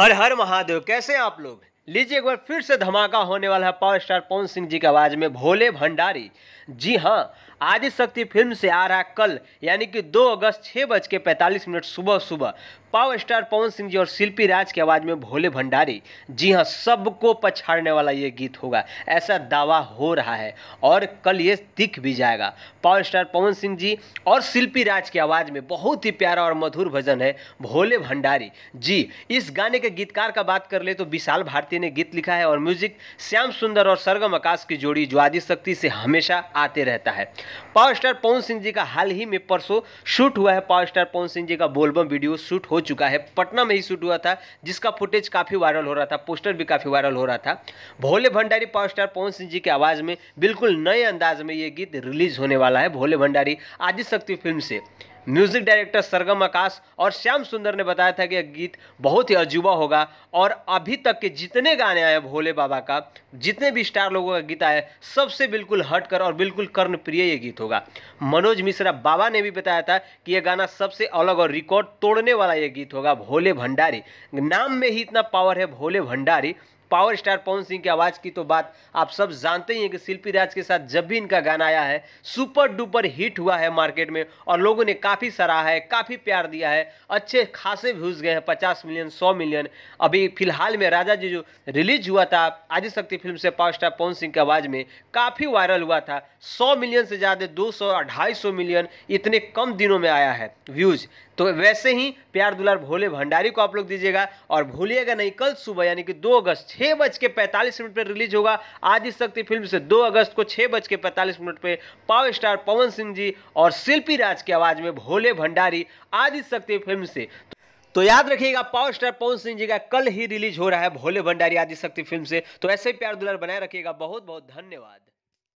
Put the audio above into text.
हर हर महादेव कैसे आप लोग लीजिए एक बार फिर से धमाका होने वाला है पावर स्टार पवन सिंह जी की आवाज़ में भोले भंडारी जी हाँ आदिशक्ति फिल्म से आ रहा कल यानी कि 2 अगस्त छः बज के पैंतालीस मिनट सुबह सुबह पावर स्टार पवन सिंह जी और शिल्पी राज की आवाज़ में भोले भंडारी जी हाँ सबको पछाड़ने वाला ये गीत होगा ऐसा दावा हो रहा है और कल ये दिख भी जाएगा पावर स्टार पवन सिंह जी और शिल्पी राज की आवाज़ में बहुत ही प्यारा और मधुर भजन है भोले भंडारी जी इस गाने के गीतकार का बात कर ले तो विशाल भारती भारती ने गीत लिखा है और म्यूजिक श्याम सुंदर और सरगम आकाश की जोड़ी जो आदि शक्ति से हमेशा आते रहता है पावर स्टार पवन सिंह जी का हाल ही में परसों शूट हुआ है पावर स्टार पवन सिंह जी का बोलबम वीडियो शूट हो चुका है पटना में ही शूट हुआ था जिसका फुटेज काफ़ी वायरल हो रहा था पोस्टर भी काफ़ी वायरल हो रहा था भोले भंडारी पावर स्टार पवन सिंह जी की आवाज़ में बिल्कुल नए अंदाज में ये गीत रिलीज होने वाला है भोले भंडारी आदिशक्ति फिल्म से म्यूजिक डायरेक्टर सरगम आकाश और श्याम सुंदर ने बताया था कि यह गीत बहुत ही अजूबा होगा और अभी तक के जितने गाने आए भोले बाबा का जितने भी स्टार लोगों का गीत आया सबसे बिल्कुल हटकर और बिल्कुल कर्णप्रिय ये गीत होगा मनोज मिश्रा बाबा ने भी बताया था कि यह गाना सबसे अलग और रिकॉर्ड तोड़ने वाला ये गीत होगा भोले भंडारी नाम में ही इतना पावर है भोले भंडारी पावर स्टार पवन सिंह की आवाज़ की तो बात आप सब जानते ही हैं कि शिल्पी राज के साथ जब भी इनका गाना आया है सुपर डुपर हिट हुआ है मार्केट में और लोगों ने काफ़ी सराहा है काफ़ी प्यार दिया है अच्छे खासे व्यूज़ गए हैं पचास मिलियन सौ मिलियन अभी फिलहाल में राजा जी जो रिलीज हुआ था आदिशक्ति फिल्म से पावर स्टार पवन सिंह की आवाज़ में काफ़ी वायरल हुआ था सौ मिलियन से ज़्यादा दो सौ ढाई सौ मिलियन इतने कम दिनों में आया है व्यूज़ तो वैसे ही प्यार दुलार भोले भंडारी को आप लोग दीजिएगा और भूलिएगा नहीं कल सुबह यानी कि दो अगस्त छः बज के पैंतालीस मिनट पर रिलीज होगा आदिशक्ति शक्ति फिल्म से दो अगस्त को छः बज के पैंतालीस मिनट पर पावर स्टार पवन सिंह जी और शिल्पी राज की आवाज़ में भोले भंडारी आदिशक्ति शक्ति फिल्म से तो याद रखिएगा पावर स्टार पवन सिंह जी का कल ही रिलीज हो रहा है भोले भंडारी आदिशक्ति फिल्म से तो ऐसे ही प्यार दुलार बनाए रखिएगा बहुत बहुत धन्यवाद